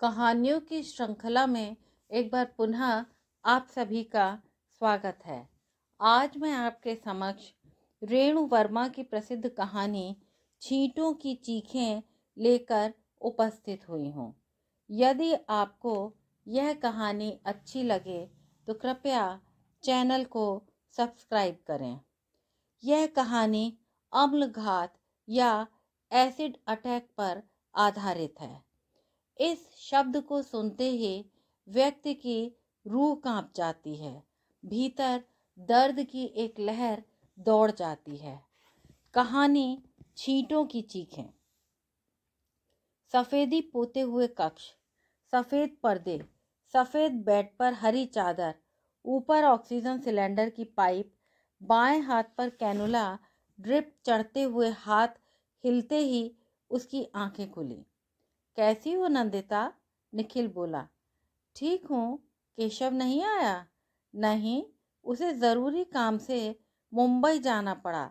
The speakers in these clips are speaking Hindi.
कहानियों की श्रृंखला में एक बार पुनः आप सभी का स्वागत है आज मैं आपके समक्ष रेणु वर्मा की प्रसिद्ध कहानी छींटों की चीखें लेकर उपस्थित हुई हूँ यदि आपको यह कहानी अच्छी लगे तो कृपया चैनल को सब्सक्राइब करें यह कहानी अम्ल घात या एसिड अटैक पर आधारित है इस शब्द को सुनते ही व्यक्ति की रूह कांप जाती है भीतर दर्द की एक लहर दौड़ जाती है कहानी छींटों की चीखें सफ़ेदी पोते हुए कक्ष सफ़ेद पर्दे सफ़ेद बेड पर हरी चादर ऊपर ऑक्सीजन सिलेंडर की पाइप बाएं हाथ पर कैनुला ड्रिप चढ़ते हुए हाथ हिलते ही उसकी आंखें खुली कैसी हो नंदिता निखिल बोला ठीक हूँ केशव नहीं आया नहीं उसे ज़रूरी काम से मुंबई जाना पड़ा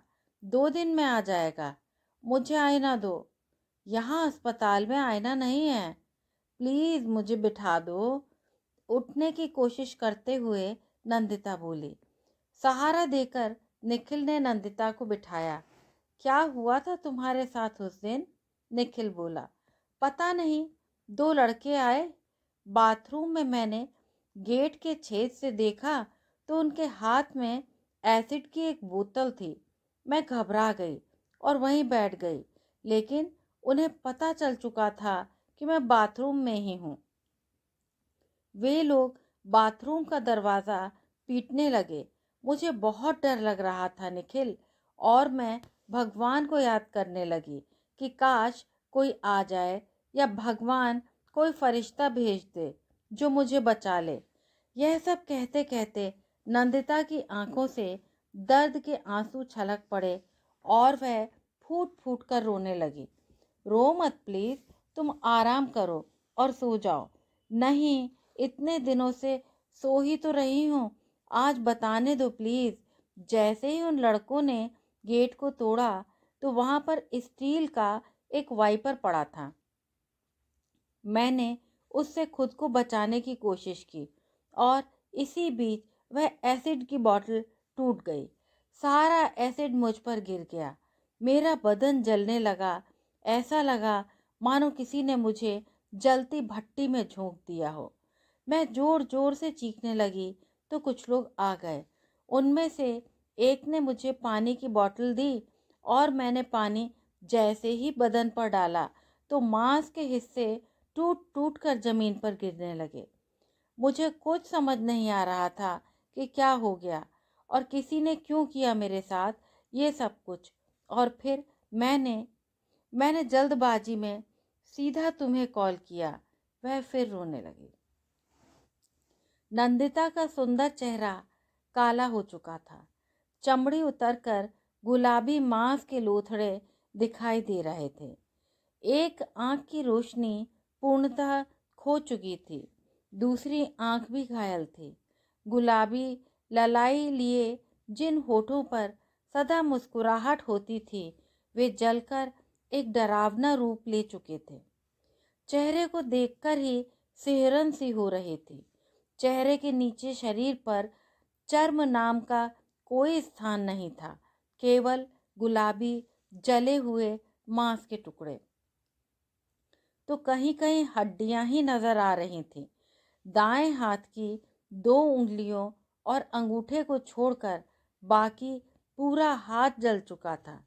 दो दिन में आ जाएगा मुझे आईना दो यहाँ अस्पताल में आईना नहीं है प्लीज़ मुझे बिठा दो उठने की कोशिश करते हुए नंदिता बोली सहारा देकर निखिल ने नंदिता को बिठाया क्या हुआ था तुम्हारे साथ उस दिन निखिल बोला पता नहीं दो लड़के आए बाथरूम में मैंने गेट के छेद से देखा तो उनके हाथ में एसिड की एक बोतल थी मैं घबरा गई और वहीं बैठ गई लेकिन उन्हें पता चल चुका था कि मैं बाथरूम में ही हूँ वे लोग बाथरूम का दरवाज़ा पीटने लगे मुझे बहुत डर लग रहा था निखिल और मैं भगवान को याद करने लगी कि काश कोई आ जाए या भगवान कोई फरिश्ता भेज दे जो मुझे बचा ले यह सब कहते कहते नंदिता की आंखों से दर्द के आंसू छलक पड़े और वह फूट फूट कर रोने लगी रो मत प्लीज़ तुम आराम करो और सो जाओ नहीं इतने दिनों से सो ही तो रही हूँ आज बताने दो प्लीज़ जैसे ही उन लड़कों ने गेट को तोड़ा तो वहाँ पर स्टील का एक वाइपर पड़ा था मैंने उससे खुद को बचाने की कोशिश की और इसी बीच वह एसिड की बोतल टूट गई सारा एसिड मुझ पर गिर गया मेरा बदन जलने लगा ऐसा लगा मानो किसी ने मुझे जलती भट्टी में झोंक दिया हो मैं जोर जोर से चीखने लगी तो कुछ लोग आ गए उनमें से एक ने मुझे पानी की बोतल दी और मैंने पानी जैसे ही बदन पर डाला तो मांस के हिस्से टूट टूट कर जमीन पर गिरने लगे मुझे कुछ समझ नहीं आ रहा था कि क्या हो गया और किसी ने क्यों किया मेरे साथ ये सब कुछ और फिर मैंने मैंने जल्दबाजी में सीधा तुम्हें कॉल किया वह फिर रोने लगी नंदिता का सुंदर चेहरा काला हो चुका था चमड़ी उतरकर गुलाबी मांस के लोथड़े दिखाई दे रहे थे एक आंख की रोशनी पूर्णतः खो चुकी थी दूसरी आंख भी घायल थी गुलाबी ललाई लिए जिन होठों पर सदा मुस्कुराहट होती थी वे जलकर एक डरावना रूप ले चुके थे चेहरे को देखकर ही सिहरन सी हो रही थी चेहरे के नीचे शरीर पर चर्म नाम का कोई स्थान नहीं था केवल गुलाबी जले हुए मांस के टुकड़े तो कहीं कहीं हड्डियां ही नजर आ रही थीं दाएं हाथ की दो उंगलियों और अंगूठे को छोड़कर बाकी पूरा हाथ जल चुका था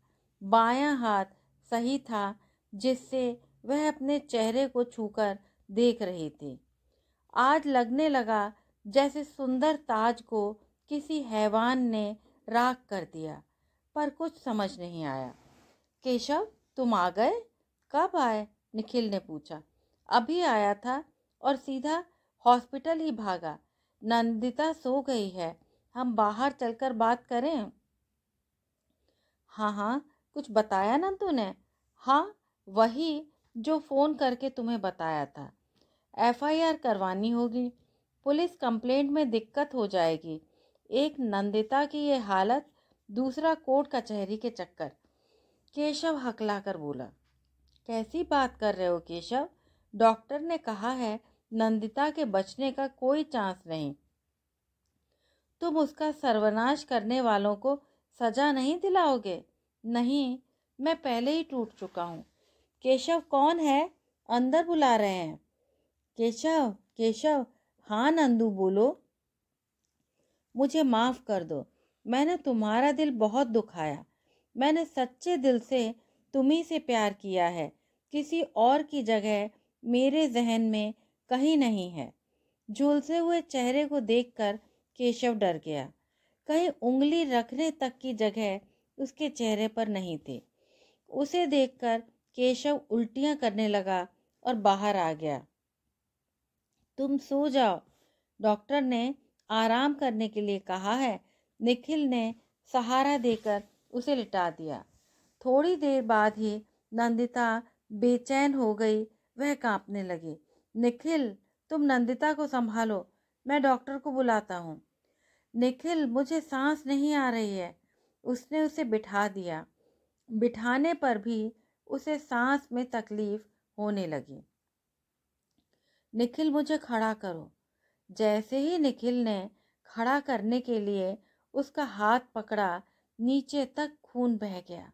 बायां हाथ सही था जिससे वह अपने चेहरे को छूकर देख रही थी आज लगने लगा जैसे सुंदर ताज को किसी हैवान ने राख कर दिया पर कुछ समझ नहीं आया केशव तुम आ गए कब आए निखिल ने पूछा अभी आया था और सीधा हॉस्पिटल ही भागा नंदिता सो गई है हम बाहर चलकर बात करें हाँ हाँ कुछ बताया ना तूने हाँ वही जो फ़ोन करके तुम्हें बताया था एफआईआर करवानी होगी पुलिस कंप्लेंट में दिक्कत हो जाएगी एक नंदिता की ये हालत दूसरा कोर्ट कचहरी के चक्कर केशव हकलाकर बोला कैसी बात कर रहे हो केशव डॉक्टर ने कहा है नंदिता के बचने का कोई चांस नहीं तुम उसका सर्वनाश करने वालों को सजा नहीं दिलाओगे नहीं मैं पहले ही टूट चुका हूँ केशव कौन है अंदर बुला रहे हैं केशव केशव हाँ नंदू बोलो मुझे माफ़ कर दो मैंने तुम्हारा दिल बहुत दुखाया मैंने सच्चे दिल से तुम्ही से प्यार किया है किसी और की जगह मेरे जहन में कहीं नहीं है झुलसे हुए चेहरे को देखकर केशव डर गया कहीं उंगली रखने तक की जगह उसके चेहरे पर नहीं थी उसे देखकर केशव उल्टियां करने लगा और बाहर आ गया तुम सो जाओ डॉक्टर ने आराम करने के लिए कहा है निखिल ने सहारा देकर उसे लिटा दिया थोड़ी देर बाद ही नंदिता बेचैन हो गई वह कांपने लगी निखिल तुम नंदिता को संभालो मैं डॉक्टर को बुलाता हूँ निखिल मुझे सांस नहीं आ रही है उसने उसे बिठा दिया बिठाने पर भी उसे सांस में तकलीफ होने लगी निखिल मुझे खड़ा करो जैसे ही निखिल ने खड़ा करने के लिए उसका हाथ पकड़ा नीचे तक खून बह गया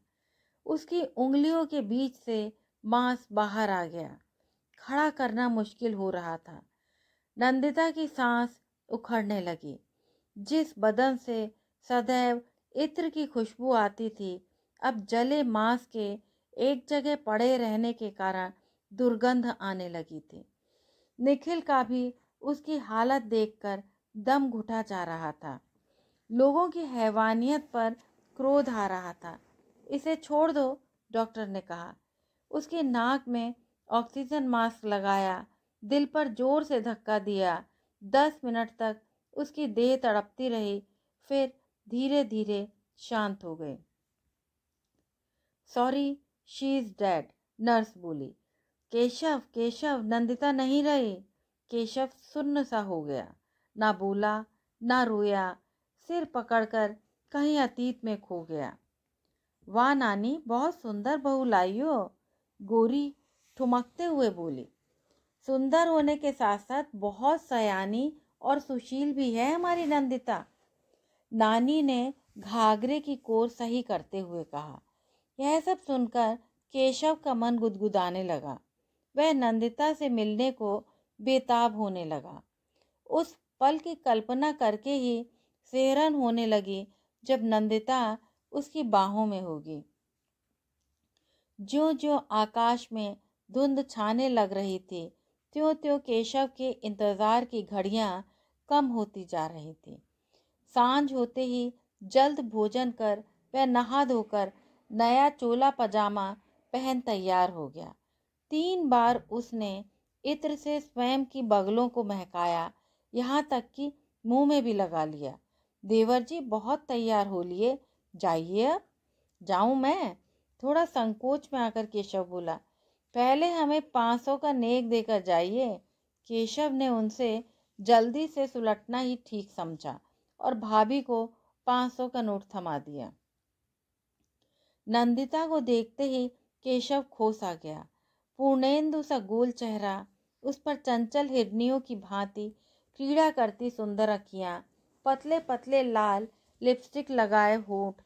उसकी उंगलियों के बीच से मांस बाहर आ गया खड़ा करना मुश्किल हो रहा था नंदिता की सांस उखड़ने लगी जिस बदन से सदैव इत्र की खुशबू आती थी अब जले मांस के एक जगह पड़े रहने के कारण दुर्गंध आने लगी थी निखिल का भी उसकी हालत देखकर दम घुटा जा रहा था लोगों की हैवानियत पर क्रोध आ रहा था इसे छोड़ दो डॉक्टर ने कहा उसके नाक में ऑक्सीजन मास्क लगाया दिल पर जोर से धक्का दिया दस मिनट तक उसकी देह तड़पती रही फिर धीरे धीरे शांत हो गई sorry she is dead nurse बोली केशव केशव नंदिता नहीं रही केशव सुन्न सा हो गया ना बोला ना रोया सिर पकड़कर कहीं अतीत में खो गया वाह नानी बहुत सुंदर बहू लाई हो गोरी ठुमकते हुए बोली सुंदर होने के साथ साथ बहुत सयानी और सुशील भी है हमारी नंदिता नानी ने घाघरे की कोर सही करते हुए कहा यह सब सुनकर केशव का मन गुदगुदाने लगा वह नंदिता से मिलने को बेताब होने लगा उस पल की कल्पना करके ही सेहरन होने लगी जब नंदिता उसकी बाहों में होगी जो जो आकाश में धुंध छाने लग रही थी त्यों त्यों केशव के इंतज़ार की घड़ियां कम होती जा रही थी सांझ होते ही जल्द भोजन कर वह नहा धोकर नया चोला पजामा पहन तैयार हो गया तीन बार उसने इत्र से स्वयं की बगलों को महकाया यहाँ तक कि मुंह में भी लगा लिया देवर जी बहुत तैयार हो लिए जाइए जाऊं मैं थोड़ा संकोच में आकर केशव बोला पहले हमें पाँच सौ का नेक देकर जाइए केशव ने उनसे जल्दी से सुलटना ही ठीक समझा और भाभी को पाँच सौ का नोट थमा दिया नंदिता को देखते ही केशव खोस आ गया पूर्णेंदु सा गोल चेहरा उस पर चंचल हिरनियों की भांति क्रीड़ा करती सुंदर अखियाँ पतले पतले लाल लिपस्टिक लगाए होठ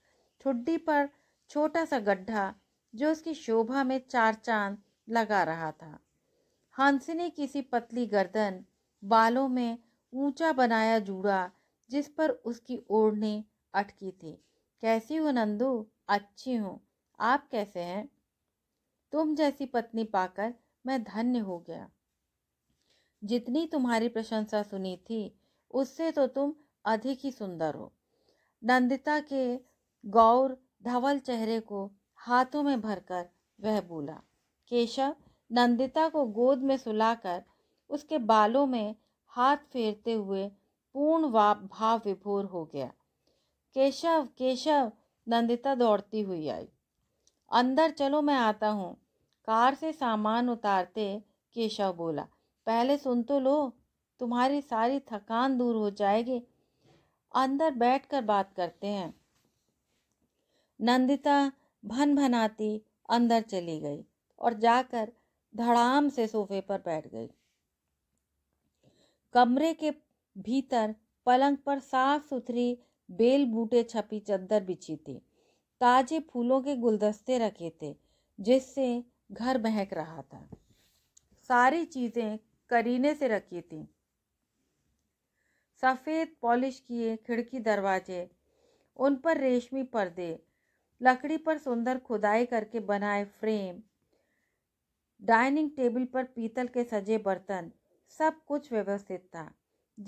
ठुड्डी पर छोटा सा गड्ढा जो उसकी शोभा में चार चांद लगा रहा था हंसनी की सी पतली गर्दन बालों में ऊंचा बनाया जूड़ा जिस पर उसकी ओढ़ने अटकी थी कैसी हो नंदू अच्छी हूँ आप कैसे हैं तुम जैसी पत्नी पाकर मैं धन्य हो गया जितनी तुम्हारी प्रशंसा सुनी थी उससे तो तुम अधिक ही सुंदर हो नंदिता के गौर धवल चेहरे को हाथों में भरकर वह बोला केशव नंदिता को गोद में सुलाकर उसके बालों में हाथ फेरते हुए पूर्ण वाप भाव विभोर हो गया केशव केशव नंदिता दौड़ती हुई आई अंदर चलो मैं आता हूँ कार से सामान उतारते केशव बोला पहले सुन तो लो तुम्हारी सारी थकान दूर हो जाएगी अंदर बैठकर बात करते हैं नंदिता भन भनाती अंदर चली गई और जाकर धड़ाम से सोफे पर बैठ गई कमरे के भीतर पलंग पर साफ सुथरी बेल बूटे छपी चद्दर बिछी थी ताजे फूलों के गुलदस्ते रखे थे जिससे घर महक रहा था सारी चीज़ें करीने से रखी थीं सफ़ेद पॉलिश किए खिड़की दरवाजे उन पर रेशमी पर्दे लकड़ी पर सुंदर खुदाई करके बनाए फ्रेम डाइनिंग टेबल पर पीतल के सजे बर्तन सब कुछ व्यवस्थित था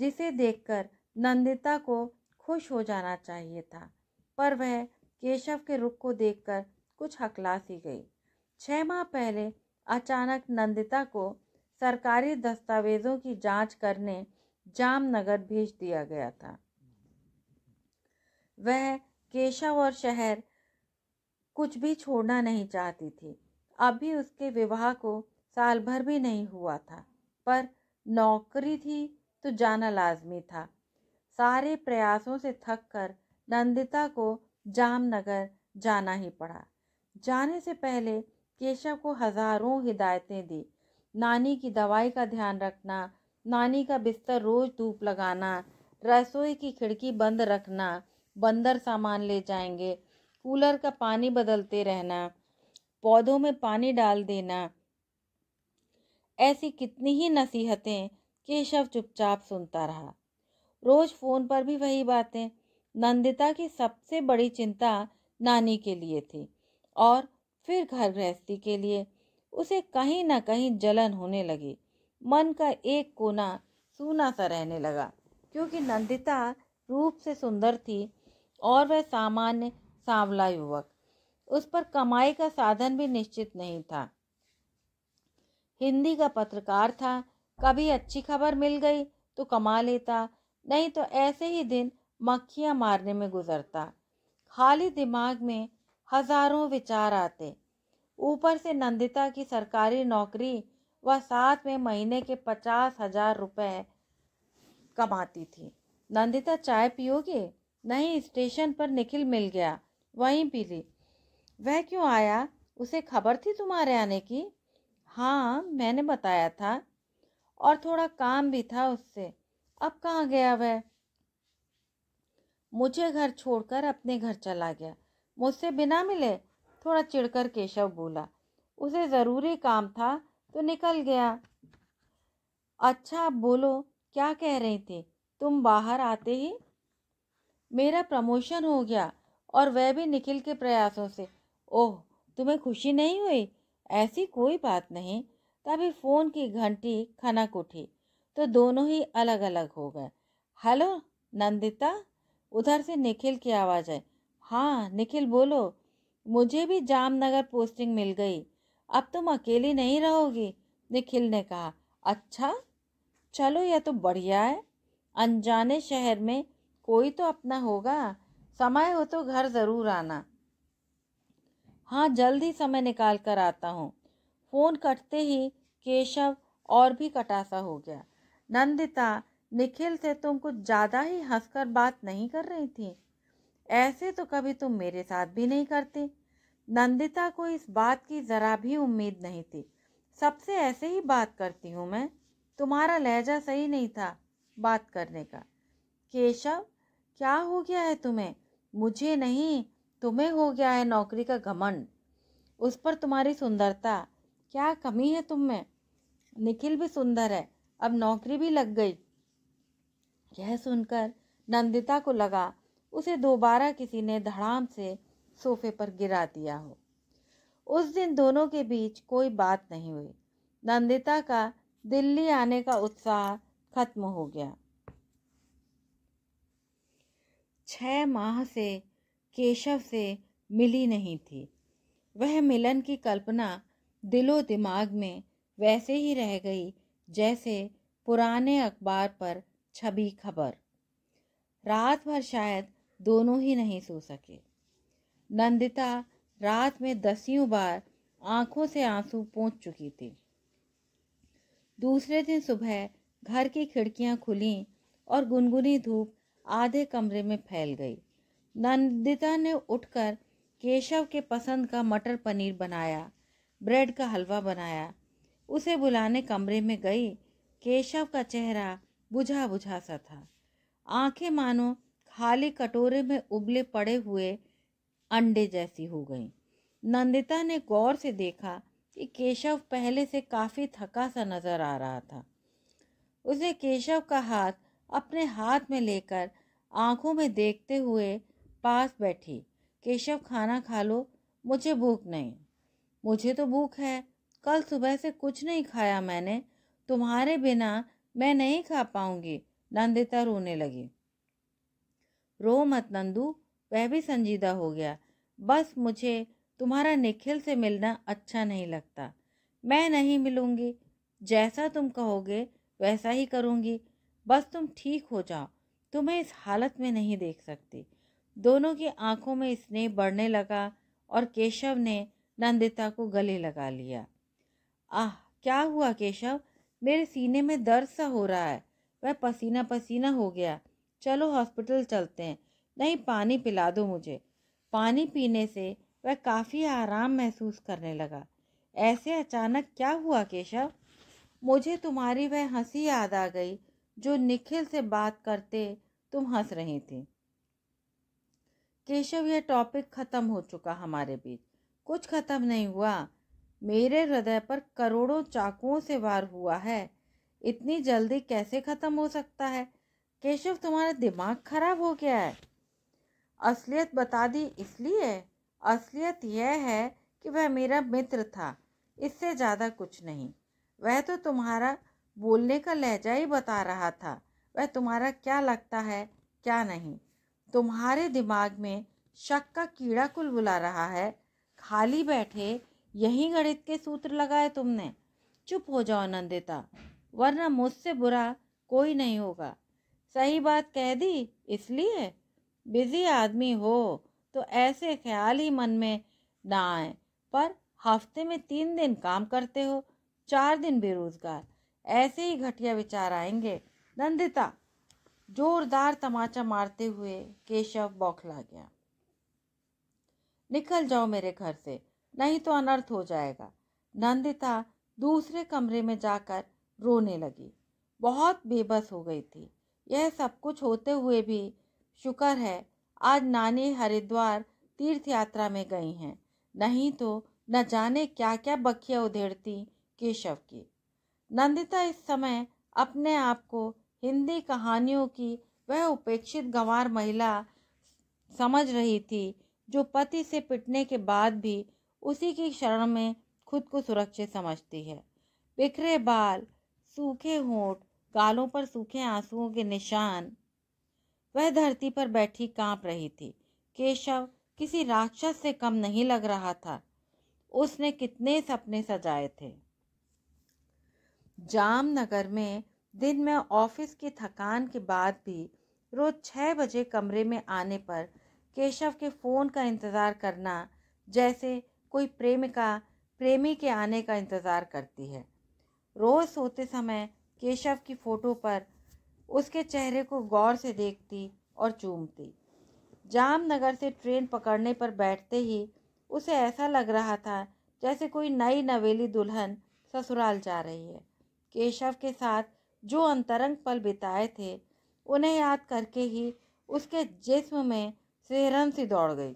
जिसे देखकर नंदिता को खुश हो जाना चाहिए था पर वह केशव के रुख को देखकर कुछ हकला सी गई छः माह पहले अचानक नंदिता को सरकारी दस्तावेजों की जांच करने जामनगर भेज दिया गया था वह केशव और शहर कुछ भी छोड़ना नहीं चाहती थी अभी उसके विवाह को साल भर भी नहीं हुआ था पर नौकरी थी तो जाना लाजमी था सारे प्रयासों से थक कर नंदिता को जामनगर जाना ही पड़ा जाने से पहले केशव को हजारों हिदायतें दी नानी की दवाई का ध्यान रखना नानी का बिस्तर रोज धूप लगाना रसोई की खिड़की बंद रखना बंदर सामान ले जाएंगे कूलर का पानी बदलते रहना पौधों में पानी डाल देना ऐसी कितनी ही नसीहतें केशव चुपचाप सुनता रहा रोज फोन पर भी वही बातें नंदिता की सबसे बड़ी चिंता नानी के लिए थी और फिर घर गृहस्थी के लिए उसे कहीं ना कहीं जलन होने लगी मन का एक कोना सूना सा रहने लगा क्योंकि नंदिता रूप से सुंदर थी और वह सामान्य सांवला युवक उस पर कमाई का साधन भी निश्चित नहीं था हिंदी का पत्रकार था कभी अच्छी खबर मिल गई तो कमा लेता नहीं तो ऐसे ही दिन मक्खियां मारने में गुजरता खाली दिमाग में हजारों विचार आते ऊपर से नंदिता की सरकारी नौकरी वह साथ में महीने के पचास हजार रुपये कमाती थी नंदिता चाय पियोगे नहीं स्टेशन पर निखिल मिल गया वहीं पी ली वह क्यों आया उसे खबर थी तुम्हारे आने की हाँ मैंने बताया था और थोड़ा काम भी था उससे अब कहाँ गया वह मुझे घर छोड़कर अपने घर चला गया मुझसे बिना मिले थोड़ा चिड़कर केशव बोला उसे ज़रूरी काम था तो निकल गया अच्छा अब बोलो क्या कह रहे थे तुम बाहर आते ही मेरा प्रमोशन हो गया और वह भी निखिल के प्रयासों से ओह तुम्हें खुशी नहीं हुई ऐसी कोई बात नहीं तभी फ़ोन की घंटी खनक उठी तो दोनों ही अलग अलग हो गए हेलो नंदिता उधर से निखिल की आवाज़ आई हाँ निखिल बोलो मुझे भी जामनगर पोस्टिंग मिल गई अब तुम अकेली नहीं रहोगी निखिल ने कहा अच्छा चलो यह तो बढ़िया है अनजाने शहर में कोई तो अपना होगा समय हो तो घर ज़रूर आना हाँ जल्द ही समय निकाल कर आता हूँ फ़ोन कटते ही केशव और भी कटासा हो गया नंदिता निखिल से तुम कुछ ज़्यादा ही हंसकर बात नहीं कर रही थी ऐसे तो कभी तुम मेरे साथ भी नहीं करती नंदिता को इस बात की ज़रा भी उम्मीद नहीं थी सबसे ऐसे ही बात करती हूँ मैं तुम्हारा लहजा सही नहीं था बात करने का केशव क्या हो गया है तुम्हें मुझे नहीं तुम्हें हो गया है नौकरी का घमंड उस पर तुम्हारी सुंदरता क्या कमी है तुम में निखिल भी सुंदर है अब नौकरी भी लग गई यह सुनकर नंदिता को लगा उसे दोबारा किसी ने धड़ाम से सोफे पर गिरा दिया हो उस दिन दोनों के बीच कोई बात नहीं हुई नंदिता का दिल्ली आने का उत्साह खत्म हो गया छह माह से केशव से मिली नहीं थी वह मिलन की कल्पना दिलो दिमाग में वैसे ही रह गई जैसे पुराने अखबार पर छबी खबर रात भर शायद दोनों ही नहीं सो सके नंदिता रात में दसियों बार आंखों से आंसू पहुँच चुकी थी दूसरे दिन सुबह घर की खिड़कियां खुली और गुनगुनी धूप आधे कमरे में फैल गई नंदिता ने उठकर केशव के पसंद का मटर पनीर बनाया ब्रेड का हलवा बनाया उसे बुलाने कमरे में गई केशव का चेहरा बुझा बुझा सा था आंखें मानो खाली कटोरे में उबले पड़े हुए अंडे जैसी हो गई नंदिता ने गौर से देखा कि केशव पहले से काफ़ी थका सा नज़र आ रहा था उसे केशव का हाथ अपने हाथ में लेकर आंखों में देखते हुए पास बैठी केशव खाना खा लो मुझे भूख नहीं मुझे तो भूख है कल सुबह से कुछ नहीं खाया मैंने तुम्हारे बिना मैं नहीं खा पाऊंगी नंदिता रोने लगी रो मत नंदू वह भी संजीदा हो गया बस मुझे तुम्हारा निखिल से मिलना अच्छा नहीं लगता मैं नहीं मिलूँगी जैसा तुम कहोगे वैसा ही करूँगी बस तुम ठीक हो जाओ तुम्हें इस हालत में नहीं देख सकती दोनों की आंखों में स्नेह बढ़ने लगा और केशव ने नंदिता को गले लगा लिया आह क्या हुआ केशव मेरे सीने में दर्द सा हो रहा है वह पसीना पसीना हो गया चलो हॉस्पिटल चलते हैं नहीं पानी पिला दो मुझे पानी पीने से वह काफ़ी आराम महसूस करने लगा ऐसे अचानक क्या हुआ केशव मुझे तुम्हारी वह हंसी याद आ गई जो निखिल से बात करते तुम हंस रही थी केशव यह टॉपिक ख़त्म हो चुका हमारे बीच कुछ ख़त्म नहीं हुआ मेरे हृदय पर करोड़ों चाकुओं से वार हुआ है इतनी जल्दी कैसे ख़त्म हो सकता है केशव तुम्हारा दिमाग खराब हो गया है असलियत बता दी इसलिए असलियत यह है कि वह मेरा मित्र था इससे ज़्यादा कुछ नहीं वह तो तुम्हारा बोलने का लहजा ही बता रहा था वह तुम्हारा क्या लगता है क्या नहीं तुम्हारे दिमाग में शक का कीड़ा कुल बुला रहा है खाली बैठे यही गणित के सूत्र लगाए तुमने चुप हो जाओ नंदिता वरना मुझसे बुरा कोई नहीं होगा सही बात कह दी इसलिए बिजी आदमी हो तो ऐसे ख्याल ही मन में ना आए पर हफ्ते में तीन दिन काम करते हो चार दिन बेरोजगार ऐसे ही घटिया विचार आएंगे नंदिता जोरदार तमाचा मारते हुए केशव बौखला गया निकल जाओ मेरे घर से नहीं तो अनर्थ हो जाएगा नंदिता दूसरे कमरे में जाकर रोने लगी बहुत बेबस हो गई थी यह सब कुछ होते हुए भी शुक्र है आज नानी हरिद्वार तीर्थ यात्रा में गई हैं नहीं तो न जाने क्या क्या बखिया उधेड़ती केशव की नंदिता इस समय अपने आप को हिंदी कहानियों की वह उपेक्षित गंवार महिला समझ रही थी जो पति से पिटने के बाद भी उसी की शरण में खुद को सुरक्षित समझती है बिखरे बाल सूखे होंठ गालों पर सूखे आंसुओं के निशान वह धरती पर बैठी कांप रही थी केशव किसी राक्षस से कम नहीं लग रहा था उसने कितने सपने सजाए थे जामनगर में दिन में ऑफिस की थकान के बाद भी रोज छः बजे कमरे में आने पर केशव के फ़ोन का इंतज़ार करना जैसे कोई प्रेमिका प्रेमी के आने का इंतज़ार करती है रोज़ सोते समय केशव की फ़ोटो पर उसके चेहरे को गौर से देखती और चूमती जामनगर से ट्रेन पकड़ने पर बैठते ही उसे ऐसा लग रहा था जैसे कोई नई नवेली दुल्हन ससुराल जा रही है केशव के साथ जो अंतरंग पल बिताए थे उन्हें याद करके ही उसके जिस्म में सेहरन सी दौड़ गई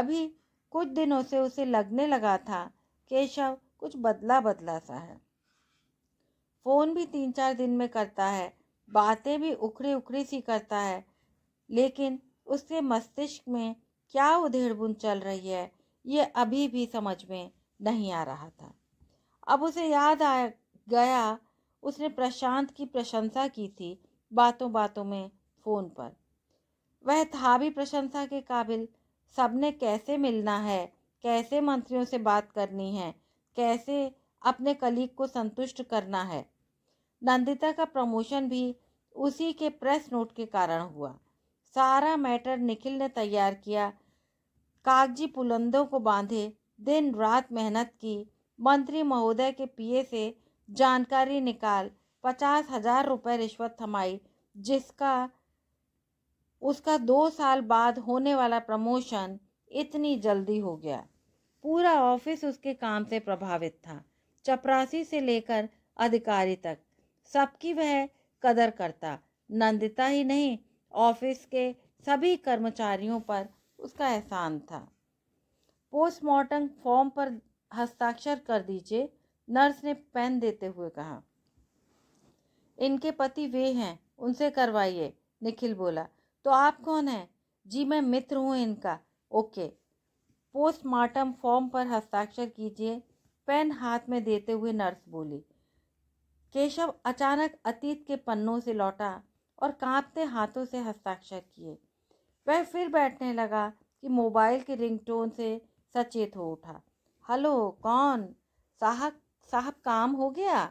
अभी कुछ दिनों से उसे लगने लगा था केशव कुछ बदला बदला सा है फ़ोन भी तीन चार दिन में करता है बातें भी उखड़ी उखड़ी सी करता है लेकिन उसके मस्तिष्क में क्या उधेड़बुन चल रही है ये अभी भी समझ में नहीं आ रहा था अब उसे याद आ गया उसने प्रशांत की प्रशंसा की थी बातों बातों में फ़ोन पर वह था भी प्रशंसा के काबिल सबने कैसे मिलना है कैसे मंत्रियों से बात करनी है कैसे अपने कलीग को संतुष्ट करना है नंदिता का प्रमोशन भी उसी के प्रेस नोट के कारण हुआ सारा मैटर निखिल ने तैयार किया कागजी पुलंदों को बांधे दिन रात मेहनत की मंत्री महोदय के पीए से जानकारी निकाल पचास हजार रुपये रिश्वत थमाई जिसका उसका दो साल बाद होने वाला प्रमोशन इतनी जल्दी हो गया पूरा ऑफिस उसके काम से प्रभावित था चपरासी से लेकर अधिकारी तक सबकी वह कदर करता नंदिता ही नहीं ऑफिस के सभी कर्मचारियों पर उसका एहसान था पोस्टमार्टम फॉर्म पर हस्ताक्षर कर दीजिए नर्स ने पेन देते हुए कहा इनके पति वे हैं उनसे करवाइए निखिल बोला तो आप कौन हैं जी मैं मित्र हूँ इनका ओके पोस्टमार्टम फॉर्म पर हस्ताक्षर कीजिए पेन हाथ में देते हुए नर्स बोली केशव अचानक अतीत के पन्नों से लौटा और कांपते हाथों से हस्ताक्षर किए वह फिर बैठने लगा कि मोबाइल के रिंगटोन से सचेत हो उठा हेलो कौन साहब साहब काम हो गया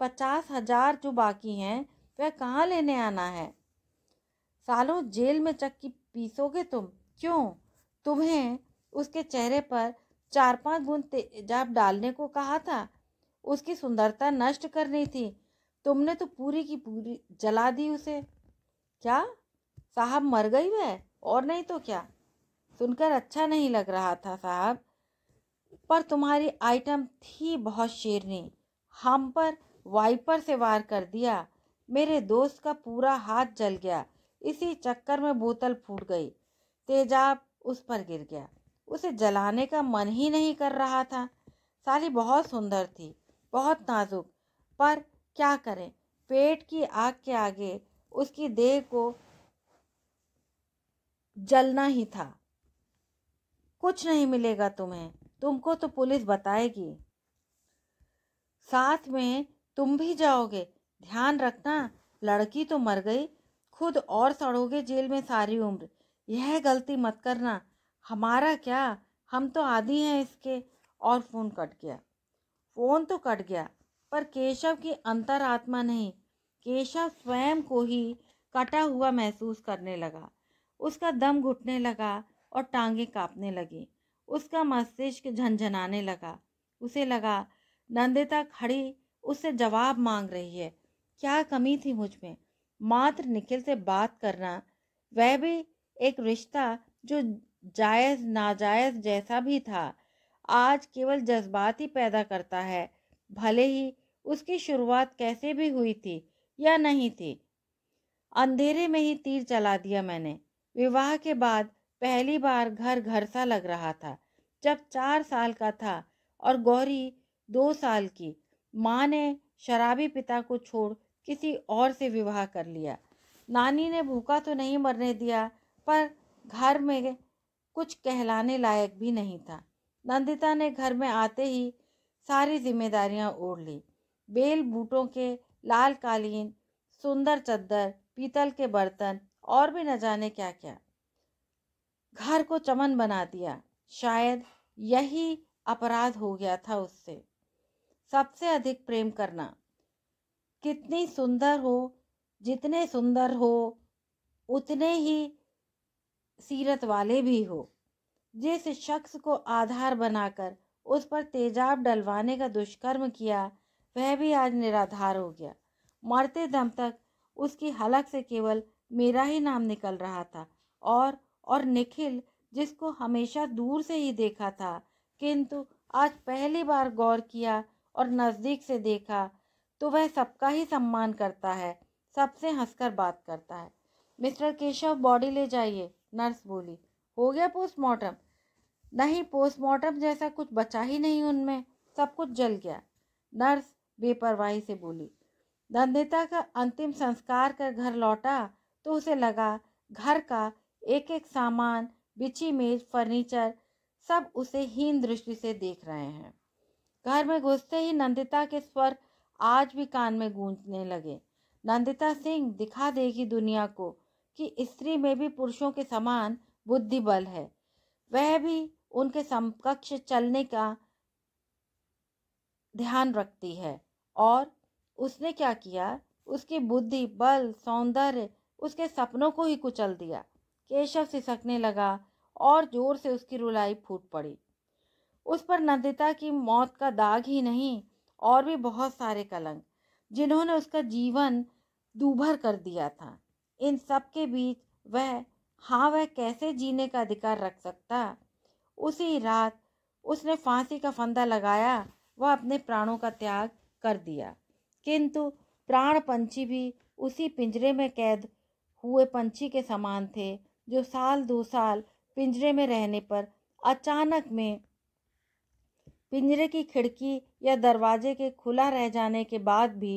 पचास हजार जो बाकी हैं वह कहाँ लेने आना है सालों जेल में चक्की पीसोगे तुम क्यों तुम्हें उसके चेहरे पर चार पांच गुण तेजाब डालने को कहा था उसकी सुंदरता नष्ट करनी थी तुमने तो पूरी की पूरी जला दी उसे क्या साहब मर गई वह और नहीं तो क्या सुनकर अच्छा नहीं लग रहा था साहब पर तुम्हारी आइटम थी बहुत शेरनी हम पर वाइपर से वार कर दिया मेरे दोस्त का पूरा हाथ जल गया इसी चक्कर में बोतल फूट गई तेजाब उस पर गिर गया उसे जलाने का मन ही नहीं कर रहा था साली बहुत सुंदर थी बहुत नाजुक पर क्या करें पेट की आग के आगे उसकी देह को जलना ही था कुछ नहीं मिलेगा तुम्हें तुमको तो पुलिस बताएगी साथ में तुम भी जाओगे ध्यान रखना लड़की तो मर गई खुद और सड़ोगे जेल में सारी उम्र यह गलती मत करना हमारा क्या हम तो आदि हैं इसके और फ़ोन कट गया फोन तो कट गया पर केशव की अंतरात्मा नहीं केशव स्वयं को ही कटा हुआ महसूस करने लगा उसका दम घुटने लगा और टांगे कांपने लगी उसका मस्तिष्क झंझनाने लगा उसे लगा नंदिता खड़ी उससे जवाब मांग रही है क्या कमी थी मुझ में मात्र निखिल से बात करना वह भी एक रिश्ता जो जायज़ नाजायज़ जैसा भी था आज केवल जज्बात ही पैदा करता है भले ही उसकी शुरुआत कैसे भी हुई थी या नहीं थी अंधेरे में ही तीर चला दिया मैंने विवाह के बाद पहली बार घर घर सा लग रहा था जब चार साल का था और गौरी दो साल की माँ ने शराबी पिता को छोड़ किसी और से विवाह कर लिया नानी ने भूखा तो नहीं मरने दिया पर घर में कुछ कहलाने लायक भी नहीं था नंदिता ने घर में आते ही सारी जिम्मेदारियां ओढ़ ली बेल बूटों के लाल कालीन सुंदर चद्दर पीतल के बर्तन और भी न जाने क्या क्या घर को चमन बना दिया शायद यही अपराध हो गया था उससे सबसे अधिक प्रेम करना कितनी सुंदर हो जितने सुंदर हो उतने ही सीरत वाले भी हो जिस शख्स को आधार बनाकर उस पर तेजाब डलवाने का दुष्कर्म किया वह भी आज निराधार हो गया मरते दम तक उसकी हलक से केवल मेरा ही नाम निकल रहा था और और निखिल जिसको हमेशा दूर से ही देखा था किंतु आज पहली बार गौर किया और नज़दीक से देखा तो वह सबका ही सम्मान करता है सबसे हंसकर बात करता है मिस्टर केशव बॉडी ले जाइए नर्स बोली हो गया पोस्टमार्टम नहीं पोस्टमार्टम जैसा कुछ बचा ही नहीं उनमें सब कुछ जल गया नर्स बेपरवाही से बोली नंदिता का अंतिम संस्कार कर घर लौटा तो उसे लगा घर का एक एक सामान बिछी मेज फर्नीचर सब उसे हीन दृष्टि से देख रहे हैं घर में घुसते ही नंदिता के स्वर आज भी कान में गूंजने लगे नंदिता सिंह दिखा देगी दुनिया को कि स्त्री में भी पुरुषों के समान बुद्धि बल है वह भी उनके समकक्ष चलने का ध्यान रखती है और उसने क्या किया उसकी बुद्धि बल सौंदर्य उसके सपनों को ही कुचल दिया केशव सिसकने लगा और जोर से उसकी रुलाई फूट पड़ी उस पर नंदिता की मौत का दाग ही नहीं और भी बहुत सारे कलंक जिन्होंने उसका जीवन दूभर कर दिया था इन सब के बीच वह हाँ वह कैसे जीने का अधिकार रख सकता उसी रात उसने फांसी का फंदा लगाया वह अपने प्राणों का त्याग कर दिया किंतु प्राण पंछी भी उसी पिंजरे में कैद हुए पंछी के समान थे जो साल दो साल पिंजरे में रहने पर अचानक में पिंजरे की खिड़की या दरवाजे के खुला रह जाने के बाद भी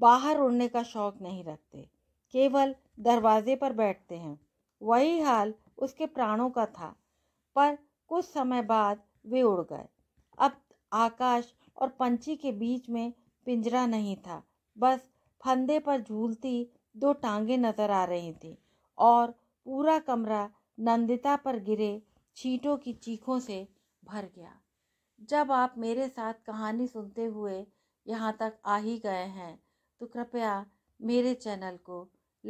बाहर उड़ने का शौक नहीं रखते केवल दरवाजे पर बैठते हैं वही हाल उसके प्राणों का था पर कुछ समय बाद वे उड़ गए अब आकाश और पंछी के बीच में पिंजरा नहीं था बस फंदे पर झूलती दो टांगे नजर आ रही थी और पूरा कमरा नंदिता पर गिरे छींटों की चीखों से भर गया जब आप मेरे साथ कहानी सुनते हुए यहाँ तक आ ही गए हैं तो कृपया मेरे चैनल को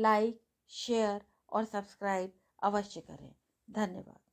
लाइक शेयर और सब्सक्राइब अवश्य करें धन्यवाद